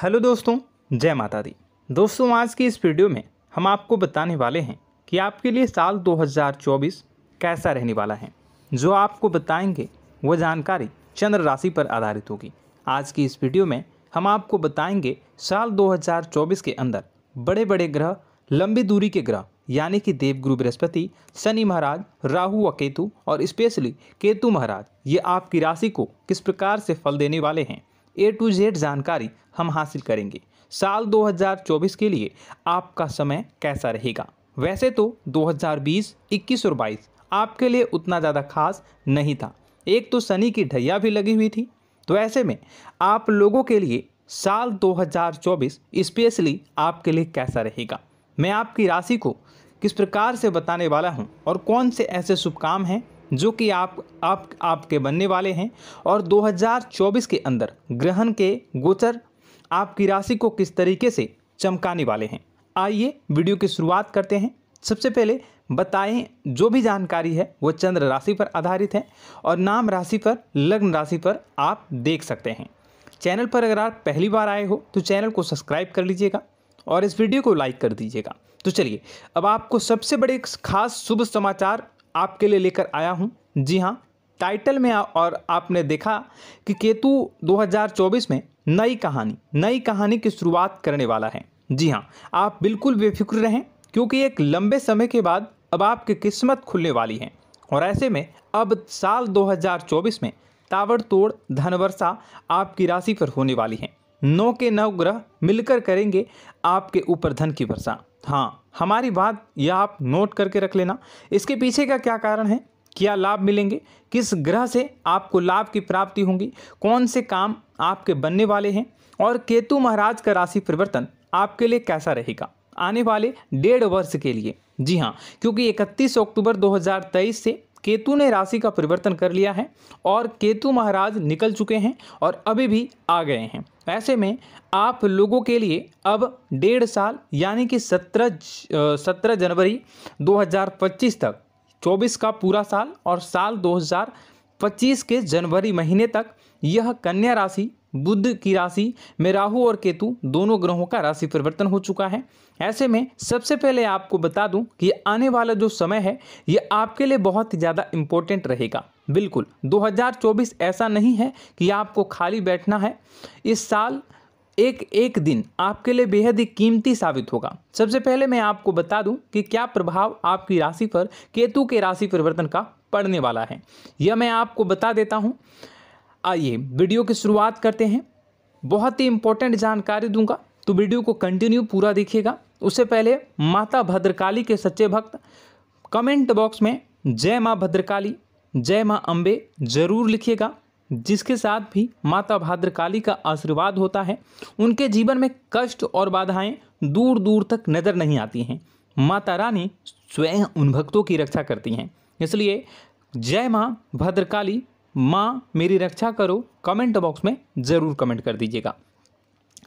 hello दोस्तों जय माता दी दोस्तों आज की इस वीडियो में हम आपको बताने वाले हैं कि आपके लिए साल 2024 कैसा रहने वाला है जो आपको बताएंगे वह जानकारी चंद्र राशि पर आधारित होगी आज की इस वीडियो में हम आपको बताएंगे साल 2024 के अंदर बड़े बड़े ग्रह लंबी दूरी के ग्रह यानी कि देवगुरु बृहस्पति शनि महाराज राहु व केतु और स्पेशली केतु महाराज ये आपकी राशि को किस प्रकार से फल देने वाले हैं ए टू जेड जानकारी हम हासिल करेंगे साल 2024 के लिए आपका समय कैसा रहेगा वैसे तो 2020, 21 और 22 आपके लिए उतना ज़्यादा खास नहीं था एक तो शनि की ढैया भी लगी हुई थी तो ऐसे में आप लोगों के लिए साल 2024 स्पेशली आपके लिए कैसा रहेगा मैं आपकी राशि को किस प्रकार से बताने वाला हूँ और कौन से ऐसे शुभ काम हैं जो कि आप आप आपके बनने वाले हैं और 2024 के अंदर ग्रहण के गोचर आपकी राशि को किस तरीके से चमकाने वाले हैं आइए वीडियो की शुरुआत करते हैं सबसे पहले बताएं जो भी जानकारी है वो चंद्र राशि पर आधारित है और नाम राशि पर लग्न राशि पर आप देख सकते हैं चैनल पर अगर आप पहली बार आए हो तो चैनल को सब्सक्राइब कर लीजिएगा और इस वीडियो को लाइक कर दीजिएगा तो चलिए अब आपको सबसे बड़े खास शुभ समाचार आपके लिए लेकर आया हूँ जी हाँ टाइटल में और आपने देखा कि केतु 2024 में नई कहानी नई कहानी की शुरुआत करने वाला है जी हाँ आप बिल्कुल बेफिक्र रहें क्योंकि एक लंबे समय के बाद अब आपकी किस्मत खुलने वाली है और ऐसे में अब साल 2024 में ताबड़तोड़ धनवर्षा आपकी राशि पर होने वाली है नौ के नौ ग्रह मिलकर करेंगे आपके ऊपर धन की वर्षा हाँ हमारी बात यह आप नोट करके रख लेना इसके पीछे का क्या कारण है क्या लाभ मिलेंगे किस ग्रह से आपको लाभ की प्राप्ति होगी कौन से काम आपके बनने वाले हैं और केतु महाराज का राशि परिवर्तन आपके लिए कैसा रहेगा आने वाले डेढ़ वर्ष के लिए जी हाँ क्योंकि 31 अक्टूबर 2023 से केतु ने राशि का परिवर्तन कर लिया है और केतु महाराज निकल चुके हैं और अभी भी आ गए हैं ऐसे में आप लोगों के लिए अब डेढ़ साल यानी कि सत्रह सत्रह जनवरी 2025 तक 24 का पूरा साल और साल 2025 के जनवरी महीने तक यह कन्या राशि बुद्ध की राशि में राहु और केतु दोनों ग्रहों का राशि परिवर्तन हो चुका है ऐसे में सबसे पहले आपको बता दूं कि आने वाला जो समय है यह आपके लिए बहुत ज़्यादा इम्पोर्टेंट रहेगा बिल्कुल 2024 ऐसा नहीं है कि आपको खाली बैठना है इस साल एक एक दिन आपके लिए बेहद ही कीमती साबित होगा सबसे पहले मैं आपको बता दूं कि क्या प्रभाव आपकी राशि पर केतु के राशि परिवर्तन का पड़ने वाला है यह मैं आपको बता देता हूं आइए वीडियो की शुरुआत करते हैं बहुत ही इंपॉर्टेंट जानकारी दूंगा तो वीडियो को कंटिन्यू पूरा देखिएगा उससे पहले माता भद्रकाली के सच्चे भक्त कमेंट बॉक्स में जय माँ भद्रकाली जय माँ अम्बे जरूर लिखिएगा जिसके साथ भी माता भाद्रकाली का आशीर्वाद होता है उनके जीवन में कष्ट और बाधाएं दूर दूर तक नज़र नहीं आती हैं माता रानी स्वयं उन भक्तों की रक्षा करती हैं इसलिए जय माँ भद्रकाली माँ मेरी रक्षा करो कमेंट बॉक्स में ज़रूर कमेंट कर दीजिएगा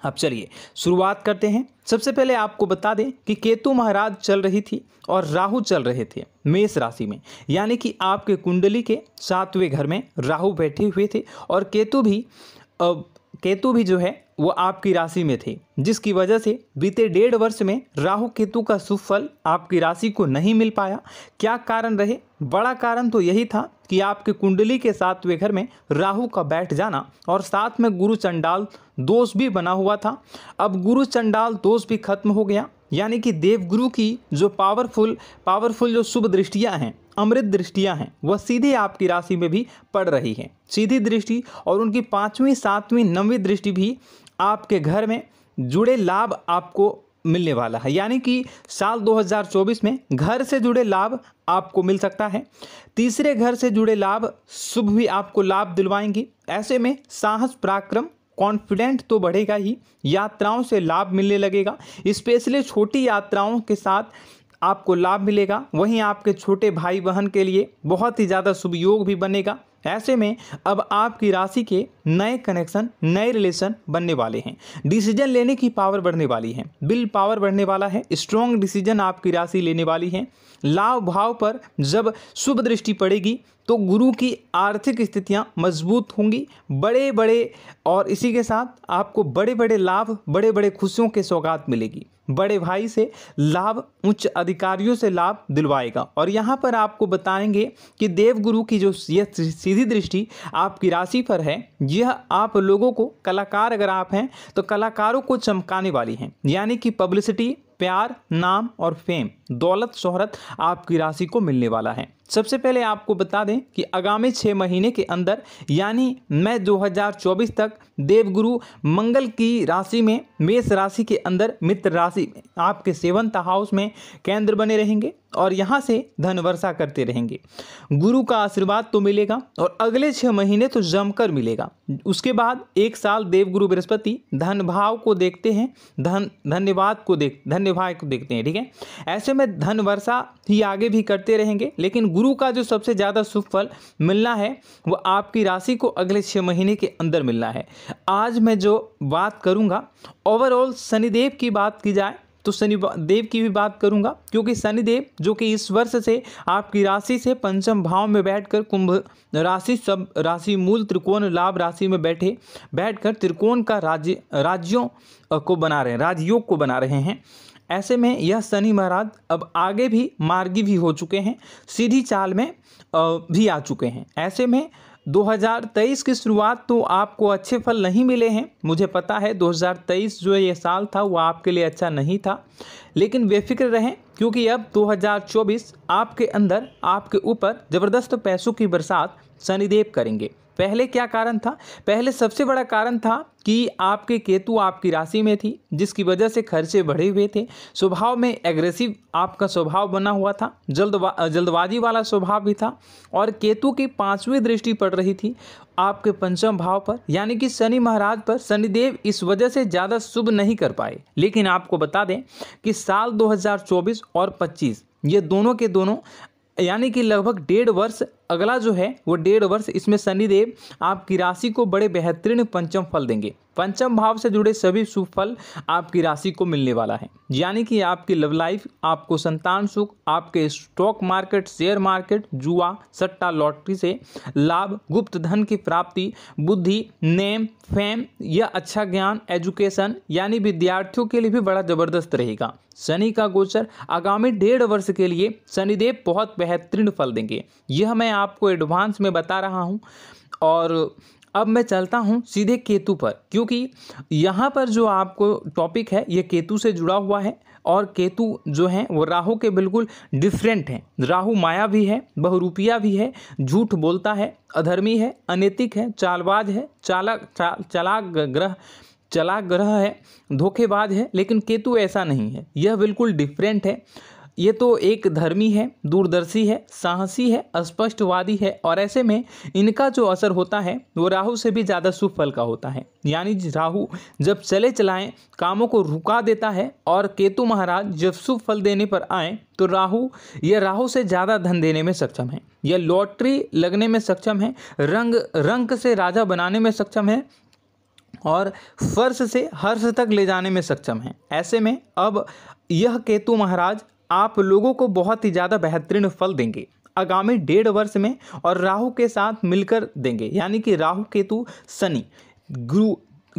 अब चलिए शुरुआत करते हैं सबसे पहले आपको बता दें कि केतु महाराज चल रही थी और राहु चल रहे थे मेष राशि में यानी कि आपके कुंडली के सातवें घर में राहु बैठे हुए थे और केतु भी अब केतु भी जो है वो आपकी राशि में थे जिसकी वजह से बीते डेढ़ वर्ष में राहु केतु का सुफल आपकी राशि को नहीं मिल पाया क्या कारण रहे बड़ा कारण तो यही था कि आपके कुंडली के सातवें घर में राहु का बैठ जाना और साथ में गुरु चंडाल दोष भी बना हुआ था अब गुरु चंडाल दोष भी खत्म हो गया यानी कि देवगुरु की जो पावरफुल पावरफुल जो शुभ दृष्टियाँ हैं अमृत दृष्टियाँ हैं वह सीधे आपकी राशि में भी पड़ रही हैं सीधी दृष्टि और उनकी पाँचवीं सातवीं नवीं दृष्टि भी आपके घर में जुड़े लाभ आपको मिलने वाला है यानी कि साल 2024 में घर से जुड़े लाभ आपको मिल सकता है तीसरे घर से जुड़े लाभ शुभ भी आपको लाभ दिलवाएंगे ऐसे में साहस पराक्रम कॉन्फिडेंट तो बढ़ेगा ही यात्राओं से लाभ मिलने लगेगा स्पेशली छोटी यात्राओं के साथ आपको लाभ मिलेगा वहीं आपके छोटे भाई बहन के लिए बहुत ही ज़्यादा शुभ योग भी बनेगा ऐसे में अब आपकी राशि के नए कनेक्शन नए रिलेशन बनने वाले हैं डिसीजन लेने की पावर बढ़ने वाली है बिल पावर बढ़ने वाला है स्ट्रॉन्ग डिसीजन आपकी राशि लेने वाली है लाभ भाव पर जब शुभ दृष्टि पड़ेगी तो गुरु की आर्थिक स्थितियां मजबूत होंगी बड़े बड़े और इसी के साथ आपको बड़े बड़े लाभ बड़े बड़े खुशियों के सौगात मिलेगी बड़े भाई से लाभ उच्च अधिकारियों से लाभ दिलवाएगा और यहाँ पर आपको बताएंगे कि देवगुरु की जो यह सीधी दृष्टि आपकी राशि पर है यह आप लोगों को कलाकार अगर आप हैं तो कलाकारों को चमकाने वाली हैं यानी कि पब्लिसिटी प्यार नाम और फेम दौलत शोहरत आपकी राशि को मिलने वाला है सबसे पहले आपको बता दें कि आगामी छः महीने के अंदर यानी मई 2024 तक देवगुरु मंगल की राशि में मेष राशि के अंदर मित्र राशि में आपके सेवंथ हाउस में केंद्र बने रहेंगे और यहाँ से धन वर्षा करते रहेंगे गुरु का आशीर्वाद तो मिलेगा और अगले छः महीने तो जमकर मिलेगा उसके बाद एक साल देवगुरु बृहस्पति धन भाव को देखते हैं धन धन्यवाद को देख धन्यवाद को देखते हैं ठीक है ऐसे में धन वर्षा ही आगे भी करते रहेंगे लेकिन गुरु का जो सबसे ज़्यादा शुभ फल मिलना है वो आपकी राशि को अगले छः महीने के अंदर मिलना है आज मैं जो बात करूँगा ओवरऑल शनिदेव की बात की जाए तो शनि देव की भी बात करूंगा क्योंकि शनिदेव जो कि इस वर्ष से आपकी राशि से पंचम भाव में बैठकर कुंभ राशि सब राशि मूल त्रिकोण लाभ राशि में बैठे बैठकर त्रिकोण का राज्य राज्यों को बना रहे हैं राजयोग को बना रहे हैं ऐसे में यह शनि महाराज अब आगे भी मार्गी भी हो चुके हैं सीधी चाल में भी आ चुके हैं ऐसे में 2023 की शुरुआत तो आपको अच्छे फल नहीं मिले हैं मुझे पता है 2023 जो ये साल था वो आपके लिए अच्छा नहीं था लेकिन बेफिक्र रहें क्योंकि अब 2024 आपके अंदर आपके ऊपर ज़बरदस्त पैसों की बरसात शनिदेव करेंगे पहले क्या कारण था पहले सबसे बड़ा कारण था कि आपके केतु आपकी राशि में थी जिसकी वजह से खर्चे बढ़े हुए थे स्वभाव में एग्रेसिव आपका स्वभाव बना हुआ था जल्दवा जल्दबाजी वाला स्वभाव भी था और केतु की पांचवी दृष्टि पड़ रही थी आपके पंचम भाव पर यानी कि शनि महाराज पर शनिदेव इस वजह से ज़्यादा शुभ नहीं कर पाए लेकिन आपको बता दें कि साल दो और पच्चीस ये दोनों के दोनों यानी कि लगभग डेढ़ वर्ष अगला जो है वो डेढ़ वर्ष इसमें शनिदेव आपकी राशि को बड़े बेहतरीन पंचम फल देंगे पंचम भाव से जुड़े सभी शुभ फल आपकी राशि को मिलने वाला है यानी कि आपकी लव लाइफ आपको संतान सुख आपके स्टॉक मार्केट शेयर मार्केट जुआ सट्टा लॉटरी से लाभ गुप्त धन की प्राप्ति बुद्धि नेम फेम या अच्छा ज्ञान एजुकेशन यानी विद्यार्थियों के लिए भी बड़ा ज़बरदस्त रहेगा शनि का गोचर आगामी डेढ़ वर्ष के लिए शनिदेव बहुत बेहतरीन फल देंगे यह मैं आपको एडवांस में बता रहा हूँ और अब मैं चलता हूँ सीधे केतु पर क्योंकि यहाँ पर जो आपको टॉपिक है ये केतु से जुड़ा हुआ है और केतु जो हैं वो राहु के बिल्कुल डिफरेंट हैं राहु माया भी है बहुरूपिया भी है झूठ बोलता है अधर्मी है अनैतिक है चालबाज है चालक चा, चला ग्रह चला ग्रह है धोखेबाज है लेकिन केतु ऐसा नहीं है यह बिल्कुल डिफरेंट है ये तो एक धर्मी है दूरदर्शी है साहसी है स्पष्टवादी है और ऐसे में इनका जो असर होता है वो राहु से भी ज़्यादा सुफल का होता है यानी राहु जब चले चलाएं कामों को रुका देता है और केतु महाराज जब शुभ फल देने पर आए तो राहु यह राहु से ज़्यादा धन देने में सक्षम है यह लॉटरी लगने में सक्षम है रंग रंग से राजा बनाने में सक्षम है और फर्श से हर्ष तक ले जाने में सक्षम है ऐसे में अब यह केतु महाराज आप लोगों को बहुत ही ज़्यादा बेहतरीन फल देंगे आगामी डेढ़ वर्ष में और राहु के साथ मिलकर देंगे यानी कि राहु केतु शनि गुरु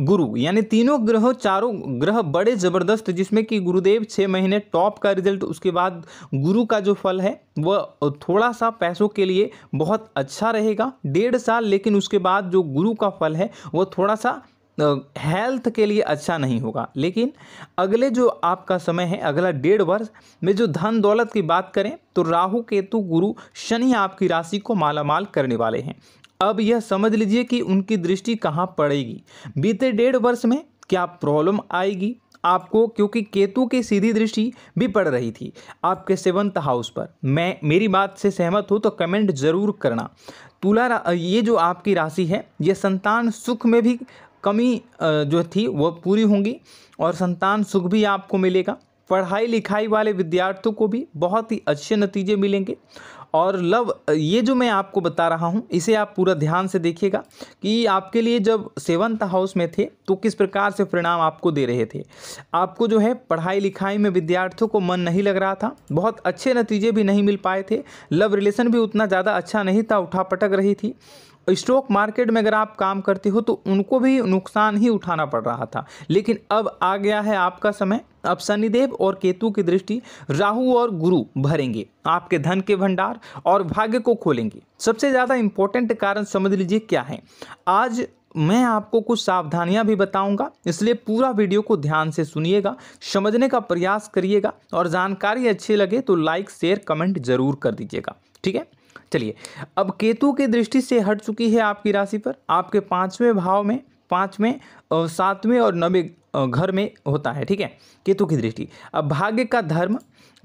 गुरु यानी तीनों ग्रह चारों ग्रह बड़े ज़बरदस्त जिसमें कि गुरुदेव छः महीने टॉप का रिजल्ट उसके बाद गुरु का जो फल है वह थोड़ा सा पैसों के लिए बहुत अच्छा रहेगा डेढ़ साल लेकिन उसके बाद जो गुरु का फल है वह थोड़ा सा हेल्थ के लिए अच्छा नहीं होगा लेकिन अगले जो आपका समय है अगला डेढ़ वर्ष में जो धन दौलत की बात करें तो राहु केतु गुरु शनि आपकी राशि को मालामाल करने वाले हैं अब यह समझ लीजिए कि उनकी दृष्टि कहाँ पड़ेगी बीते डेढ़ वर्ष में क्या प्रॉब्लम आएगी आपको क्योंकि केतु की के सीधी दृष्टि भी पड़ रही थी आपके सेवंथ हाउस पर मैं मेरी बात से सहमत हूँ तो कमेंट जरूर करना तुला ये जो आपकी राशि है ये संतान सुख में भी कमी जो थी वो पूरी होंगी और संतान सुख भी आपको मिलेगा पढ़ाई लिखाई वाले विद्यार्थियों को भी बहुत ही अच्छे नतीजे मिलेंगे और लव ये जो मैं आपको बता रहा हूँ इसे आप पूरा ध्यान से देखिएगा कि आपके लिए जब सेवंथ हाउस में थे तो किस प्रकार से परिणाम आपको दे रहे थे आपको जो है पढ़ाई लिखाई में विद्यार्थियों को मन नहीं लग रहा था बहुत अच्छे नतीजे भी नहीं मिल पाए थे लव रिलेशन भी उतना ज़्यादा अच्छा नहीं था उठा पटक रही थी स्टॉक मार्केट में अगर आप काम करते हो तो उनको भी नुकसान ही उठाना पड़ रहा था लेकिन अब आ गया है आपका समय अब शनिदेव और केतु की दृष्टि राहु और गुरु भरेंगे आपके धन के भंडार और भाग्य को खोलेंगे सबसे ज़्यादा इम्पोर्टेंट कारण समझ लीजिए क्या है आज मैं आपको कुछ सावधानियां भी बताऊंगा इसलिए पूरा वीडियो को ध्यान से सुनिएगा समझने का प्रयास करिएगा और जानकारी अच्छी लगे तो लाइक शेयर कमेंट जरूर कर दीजिएगा ठीक है चलिए अब केतु की के दृष्टि से हट चुकी है आपकी राशि पर आपके पाँचवें भाव में पाँचवें सातवें और नवे घर में होता है ठीक है केतु की दृष्टि अब भाग्य का धर्म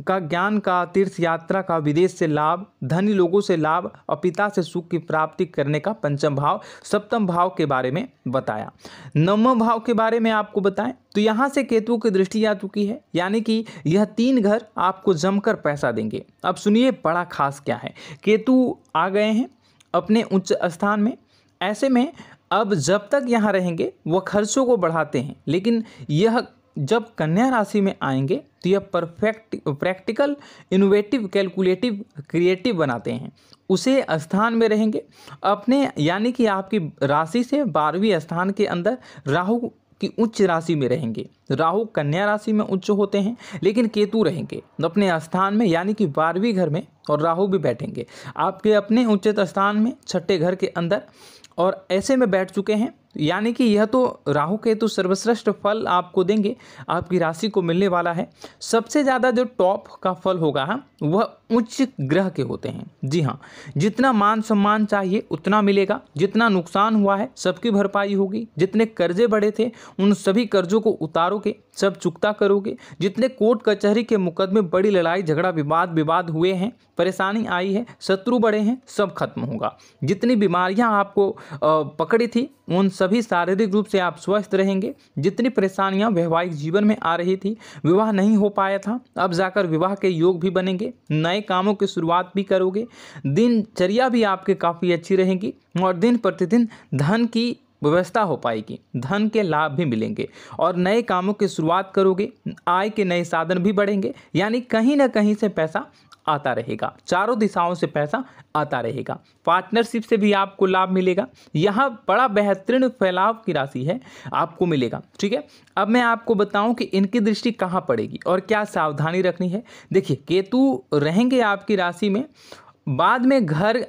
का ज्ञान का तीर्थ यात्रा का विदेश से लाभ धनी लोगों से लाभ और पिता से सुख की प्राप्ति करने का पंचम भाव सप्तम भाव के बारे में बताया नवम भाव के बारे में आपको बताएं तो यहाँ से केतु की दृष्टि आ चुकी है यानी कि यह तीन घर आपको जमकर पैसा देंगे अब सुनिए बड़ा खास क्या है केतु आ गए हैं अपने उच्च स्थान में ऐसे में अब जब तक यहाँ रहेंगे वह खर्चों को बढ़ाते हैं लेकिन यह जब कन्या राशि में आएंगे तो यह perfect practical innovative calculative creative बनाते हैं उसे स्थान में रहेंगे अपने यानी कि आपकी राशि से बारहवीं स्थान के अंदर राहु की उच्च राशि में रहेंगे राहु कन्या राशि में उच्च होते हैं लेकिन केतु रहेंगे अपने स्थान में यानी कि बारहवीं घर में और राहु भी बैठेंगे आपके अपने उच्च स्थान में छठे घर के अंदर और ऐसे में बैठ चुके हैं यानी कि यह तो राहु केतु सर्वश्रेष्ठ फल आपको देंगे आपकी राशि को मिलने वाला है सबसे ज़्यादा जो टॉप का फल होगा हाँ, वह उच्च ग्रह के होते हैं जी हाँ जितना मान सम्मान चाहिए उतना मिलेगा जितना नुकसान हुआ है सबकी भरपाई होगी जितने कर्जे बढ़े थे उन सभी कर्जों को उतारोगे सब चुकता करोगे जितने कोर्ट कचहरी के मुकदमे बड़ी लड़ाई झगड़ा विवाद विवाद हुए हैं परेशानी आई है शत्रु बढ़े हैं सब खत्म होगा जितनी बीमारियाँ आपको पकड़ी थी उन सभी शारीरिक रूप से आप स्वस्थ रहेंगे जितनी परेशानियां वैवाहिक जीवन में आ रही थी विवाह नहीं हो पाया था अब जाकर विवाह के योग भी बनेंगे नए कामों की शुरुआत भी करोगे दिनचर्या भी आपके काफ़ी अच्छी रहेंगी और दिन प्रतिदिन धन की व्यवस्था हो पाएगी धन के लाभ भी मिलेंगे और नए कामों की शुरुआत करोगे आय के नए साधन भी बढ़ेंगे यानी कहीं ना कहीं से पैसा आता रहेगा चारों दिशाओं से पैसा आता रहेगा पार्टनरशिप से भी आपको लाभ मिलेगा यहाँ बड़ा बेहतरीन फैलाव की राशि है आपको मिलेगा ठीक है अब मैं आपको बताऊं कि इनकी दृष्टि कहाँ पड़ेगी और क्या सावधानी रखनी है देखिए केतु रहेंगे आपकी राशि में बाद में घर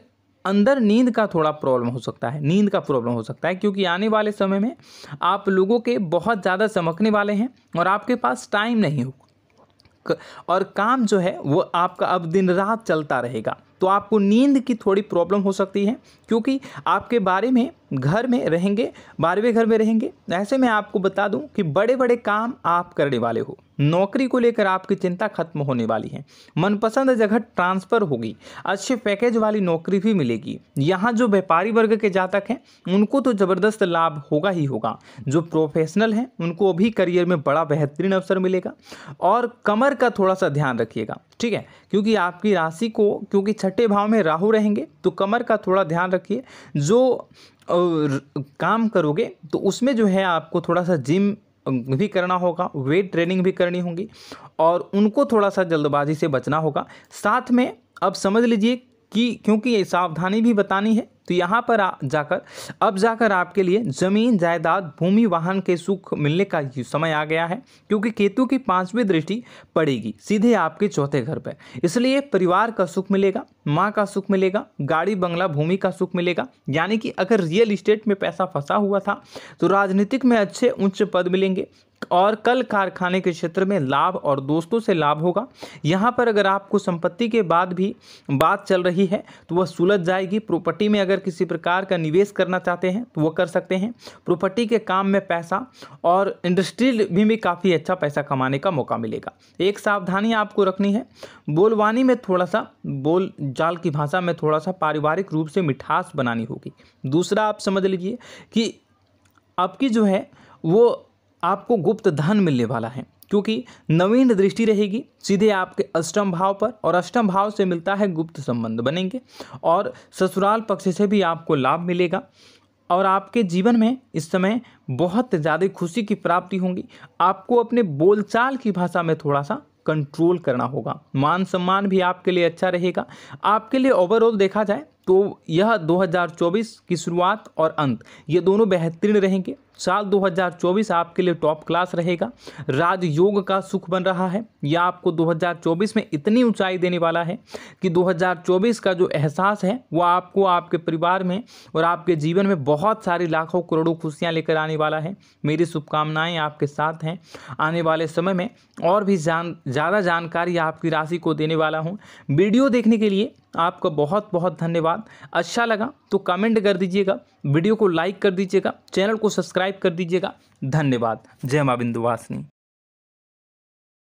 अंदर नींद का थोड़ा प्रॉब्लम हो सकता है नींद का प्रॉब्लम हो सकता है क्योंकि आने वाले समय में आप लोगों के बहुत ज़्यादा चमकने वाले हैं और आपके पास टाइम नहीं होगा और काम जो है वो आपका अब दिन रात चलता रहेगा तो आपको नींद की थोड़ी प्रॉब्लम हो सकती है क्योंकि आपके बारे में घर में रहेंगे बारहवें घर में रहेंगे ऐसे में आपको बता दूं कि बड़े बड़े काम आप करने वाले हो नौकरी को लेकर आपकी चिंता खत्म होने वाली है मनपसंद जगह ट्रांसफ़र होगी अच्छे पैकेज वाली नौकरी भी मिलेगी यहाँ जो व्यापारी वर्ग के जातक हैं उनको तो ज़बरदस्त लाभ होगा ही होगा जो प्रोफेशनल हैं उनको अभी करियर में बड़ा बेहतरीन अवसर मिलेगा और कमर का थोड़ा सा ध्यान रखिएगा ठीक है क्योंकि आपकी राशि को क्योंकि छठे भाव में राहु रहेंगे तो कमर का थोड़ा ध्यान रखिए जो काम करोगे तो उसमें जो है आपको थोड़ा सा जिम भी करना होगा वेट ट्रेनिंग भी करनी होगी और उनको थोड़ा सा जल्दबाजी से बचना होगा साथ में अब समझ लीजिए कि क्योंकि ये सावधानी भी बतानी है तो यहाँ पर आ, जाकर अब जाकर आपके लिए जमीन जायदाद भूमि वाहन के सुख मिलने का समय आ गया है क्योंकि केतु की पांचवी दृष्टि पड़ेगी सीधे आपके चौथे घर पर इसलिए परिवार का सुख मिलेगा माँ का सुख मिलेगा गाड़ी बंगला भूमि का सुख मिलेगा यानी कि अगर रियल इस्टेट में पैसा फंसा हुआ था तो राजनीतिक में अच्छे उच्च पद मिलेंगे और कल कारखाने के क्षेत्र में लाभ और दोस्तों से लाभ होगा यहाँ पर अगर आपको संपत्ति के बाद भी बात चल रही है तो वह सुलझ जाएगी प्रॉपर्टी में अगर किसी प्रकार का निवेश करना चाहते हैं तो वह कर सकते हैं प्रॉपर्टी के काम में पैसा और इंडस्ट्री भी काफ़ी अच्छा पैसा कमाने का मौका मिलेगा एक सावधानी आपको रखनी है बोलवानी में थोड़ा सा बोल जाल की भाषा में थोड़ा सा पारिवारिक रूप से मिठास बनानी होगी दूसरा आप समझ लीजिए कि आपकी जो है वो आपको गुप्त धन मिलने वाला है क्योंकि नवीन दृष्टि रहेगी सीधे आपके अष्टम भाव पर और अष्टम भाव से मिलता है गुप्त संबंध बनेंगे और ससुराल पक्ष से भी आपको लाभ मिलेगा और आपके जीवन में इस समय बहुत ज़्यादा खुशी की प्राप्ति होगी आपको अपने बोलचाल की भाषा में थोड़ा सा कंट्रोल करना होगा मान सम्मान भी आपके लिए अच्छा रहेगा आपके लिए ओवरऑल देखा जाए तो यह 2024 की शुरुआत और अंत ये दोनों बेहतरीन रहेंगे साल 2024 आपके लिए टॉप क्लास रहेगा राजयोग का सुख बन रहा है यह आपको 2024 में इतनी ऊंचाई देने वाला है कि 2024 का जो एहसास है वह आपको आपके परिवार में और आपके जीवन में बहुत सारी लाखों करोड़ों खुशियां लेकर आने वाला है मेरी शुभकामनाएं आपके साथ हैं आने वाले समय में और भी जान ज़्यादा जानकारी आपकी राशि को देने वाला हूँ वीडियो देखने के लिए आपका बहुत बहुत धन्यवाद अच्छा लगा तो कमेंट कर दीजिएगा वीडियो को लाइक कर दीजिएगा चैनल को सब्सक्राइब कर दीजिएगा धन्यवाद जय माँ बिंदुवासिनी